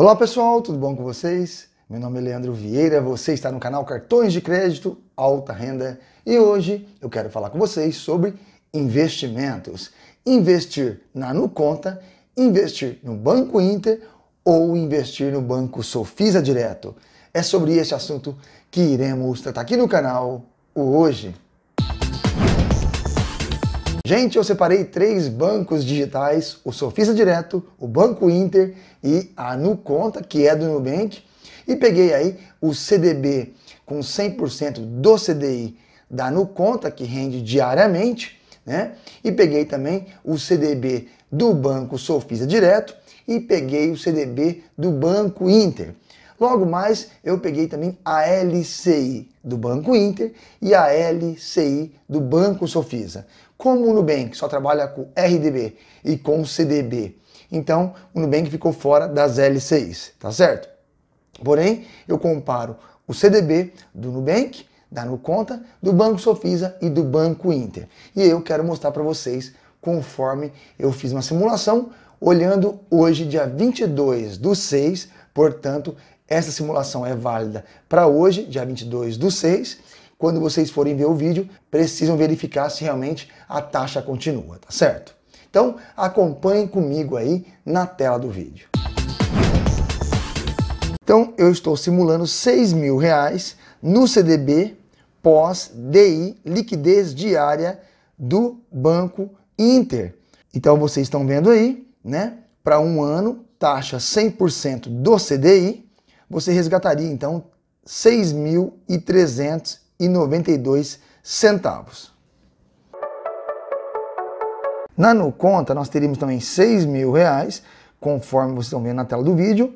Olá pessoal, tudo bom com vocês? Meu nome é Leandro Vieira, você está no canal Cartões de Crédito Alta Renda e hoje eu quero falar com vocês sobre investimentos. Investir na Nuconta, investir no Banco Inter ou investir no Banco Sofisa Direto. É sobre este assunto que iremos tratar aqui no canal hoje. Gente, eu separei três bancos digitais, o Sofisa Direto, o Banco Inter e a Nuconta, que é do Nubank, e peguei aí o CDB com 100% do CDI da Nuconta, que rende diariamente, né? E peguei também o CDB do Banco Sofisa Direto e peguei o CDB do Banco Inter. Logo mais, eu peguei também a LCI do Banco Inter e a LCI do Banco Sofisa. Como o Nubank só trabalha com RDB e com CDB, então o Nubank ficou fora das LCIs, tá certo? Porém, eu comparo o CDB do Nubank, da Nuconta, do Banco Sofisa e do Banco Inter. E eu quero mostrar para vocês conforme eu fiz uma simulação, olhando hoje, dia 22 do 6, portanto, essa simulação é válida para hoje, dia 22 do 6. Quando vocês forem ver o vídeo, precisam verificar se realmente a taxa continua, tá certo? Então, acompanhem comigo aí na tela do vídeo. Então, eu estou simulando 6 mil reais no CDB pós DI, liquidez diária do Banco Inter. Então, vocês estão vendo aí, né? Para um ano, taxa 100% do CDI, você resgataria então 6.392 centavos. Na conta nós teríamos também 6 mil reais, conforme vocês estão vendo na tela do vídeo,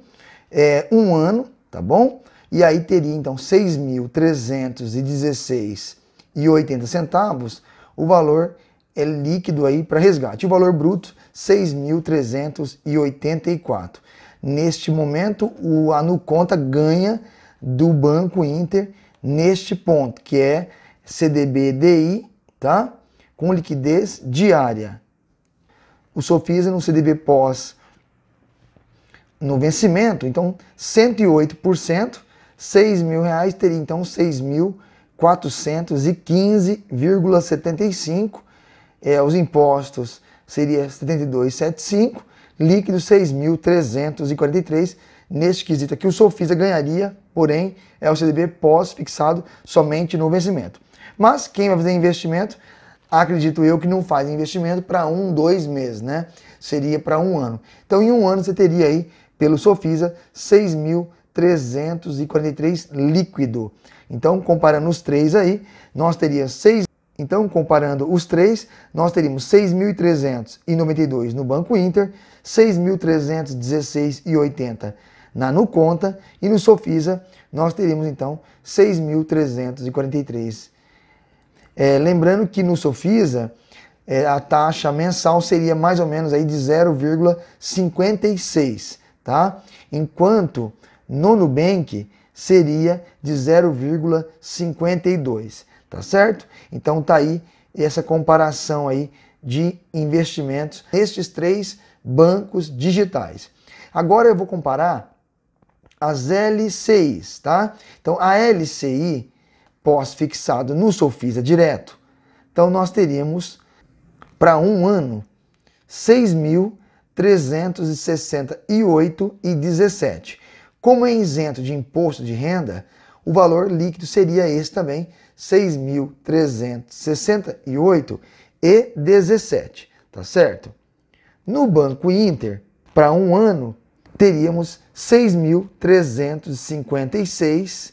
é, um ano, tá bom? E aí teria então 6.316,80 centavos o valor é líquido aí para resgate. O valor bruto 6.384. Neste momento, o conta ganha do Banco Inter neste ponto, que é CDB-DI, tá? com liquidez diária. O Sofisa no CDB pós no vencimento, então 108%, 6 mil reais teria então 6.415,75, é, os impostos seria 72,75 líquido 6.343. Neste quesito aqui, o Sofisa ganharia, porém, é o CDB pós-fixado somente no vencimento. Mas quem vai fazer investimento, acredito eu que não faz investimento para um, dois meses, né? Seria para um ano. Então, em um ano, você teria aí, pelo Sofisa, 6.343 líquido. Então, comparando os três aí, nós teríamos 6 então, comparando os três, nós teríamos 6.392 no Banco Inter, 6.316,80 na Nuconta e no Sofisa nós teríamos então 6.343. É, lembrando que no Sofisa é, a taxa mensal seria mais ou menos aí de 0,56, tá? Enquanto no Nubank seria de 0,52 tá certo? Então tá aí essa comparação aí de investimentos nestes três bancos digitais. Agora eu vou comparar as LCIs, tá? Então a LCI pós-fixado no Sofisa direto. Então nós teríamos para um ano 6.368,17. Como é isento de imposto de renda, o valor líquido seria esse também, 6.368 e 17, tá certo? No Banco Inter, para um ano, teríamos 6.356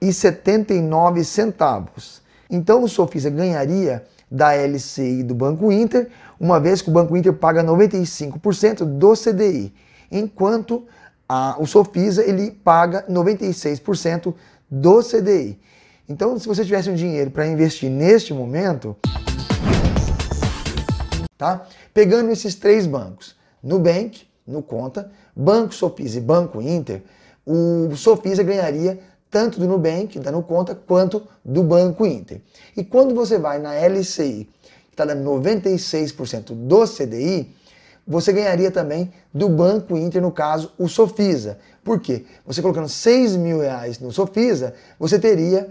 e 79 centavos. Então o Sofisa ganharia da LCI do Banco Inter, uma vez que o Banco Inter paga 95% do CDI, enquanto a, o Sofisa ele paga 96% do CDI. Então, se você tivesse um dinheiro para investir neste momento, tá? Pegando esses três bancos, Nubank, no conta, Banco Sofisa e Banco Inter, o Sofisa ganharia tanto do Nubank, da Conta, quanto do Banco Inter. E quando você vai na LCI, que está dando 96% do CDI, você ganharia também do Banco Inter, no caso, o Sofisa. Por quê? Você colocando 6 mil reais no Sofisa, você teria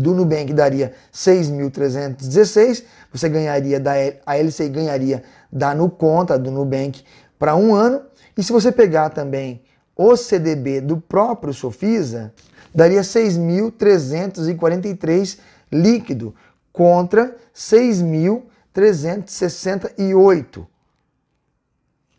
do Nubank daria 6.316, você ganharia da a LCI ganharia da conta do Nubank para um ano, e se você pegar também o CDB do próprio Sofisa, daria 6.343 líquido contra 6.368.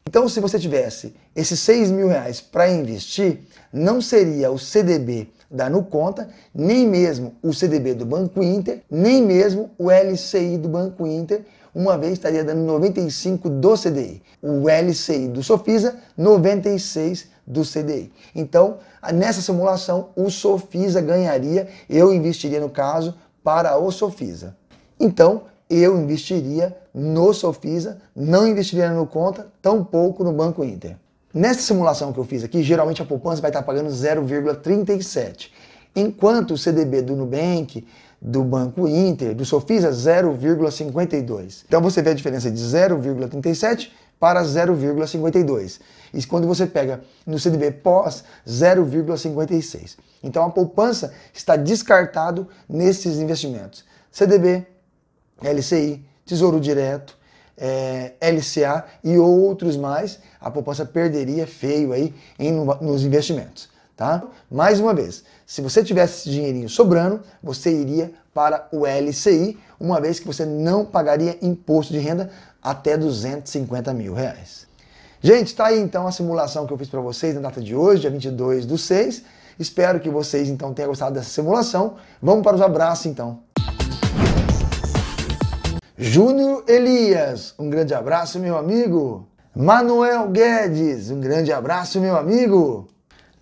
Então, se você tivesse esses 6 mil reais para investir, não seria o CDB da Nuconta, nem mesmo o CDB do Banco Inter, nem mesmo o LCI do Banco Inter, uma vez estaria dando 95 do CDI. O LCI do Sofisa, 96 do CDI. Então, nessa simulação, o Sofisa ganharia, eu investiria no caso para o Sofisa. Então, eu investiria no Sofisa, não investiria no Conta, tampouco no Banco Inter. Nessa simulação que eu fiz aqui, geralmente a poupança vai estar pagando 0,37, enquanto o CDB do Nubank, do Banco Inter, do Sofisa 0,52. Então você vê a diferença de 0,37 para 0,52. E quando você pega no CDB pós 0,56. Então a poupança está descartado nesses investimentos. CDB, LCI, Tesouro Direto, é, LCA e outros mais, a poupança perderia feio aí em, nos investimentos. Tá? Mais uma vez, se você tivesse esse dinheirinho sobrando, você iria para o LCI, uma vez que você não pagaria imposto de renda até 250 mil reais. Gente, tá aí então a simulação que eu fiz para vocês na data de hoje, dia 22 do 6. Espero que vocês então tenham gostado dessa simulação. Vamos para os abraços então. Júnior Elias, um grande abraço, meu amigo. Manuel Guedes, um grande abraço, meu amigo.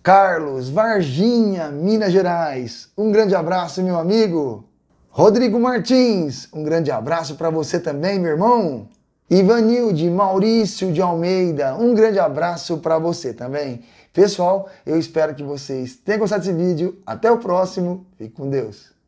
Carlos Varginha, Minas Gerais, um grande abraço, meu amigo. Rodrigo Martins, um grande abraço para você também, meu irmão. Ivanilde Maurício de Almeida, um grande abraço para você também. Pessoal, eu espero que vocês tenham gostado desse vídeo. Até o próximo. Fique com Deus.